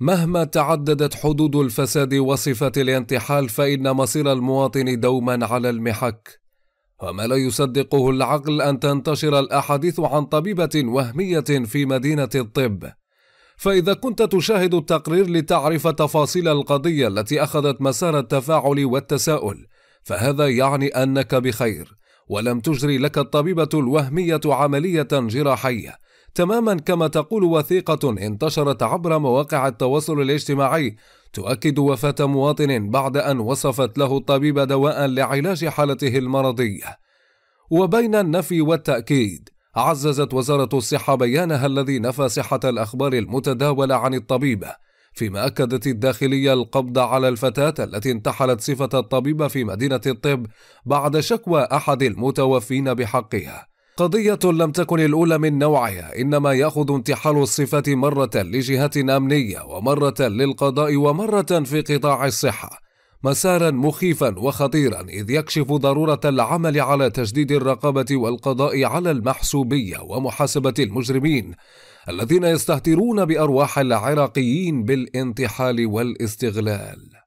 مهما تعددت حدود الفساد وصفة الانتحال فإن مصير المواطن دوما على المحك وما لا يصدقه العقل أن تنتشر الأحاديث عن طبيبة وهمية في مدينة الطب فإذا كنت تشاهد التقرير لتعرف تفاصيل القضية التي أخذت مسار التفاعل والتساؤل فهذا يعني أنك بخير ولم تجري لك الطبيبة الوهمية عملية جراحية تماما كما تقول وثيقة انتشرت عبر مواقع التواصل الاجتماعي تؤكد وفاة مواطن بعد أن وصفت له الطبيب دواء لعلاج حالته المرضية. وبين النفي والتأكيد، عززت وزارة الصحة بيانها الذي نفى صحة الأخبار المتداولة عن الطبيبة، فيما أكدت الداخلية القبض على الفتاة التي انتحلت صفة الطبيبة في مدينة الطب بعد شكوى أحد المتوفين بحقها. قضية لم تكن الأولى من نوعها إنما يأخذ انتحال الصفة مرة لجهة أمنية ومرة للقضاء ومرة في قطاع الصحة مسارا مخيفا وخطيرا إذ يكشف ضرورة العمل على تجديد الرقابة والقضاء على المحسوبية ومحاسبة المجرمين الذين يستهترون بأرواح العراقيين بالانتحال والاستغلال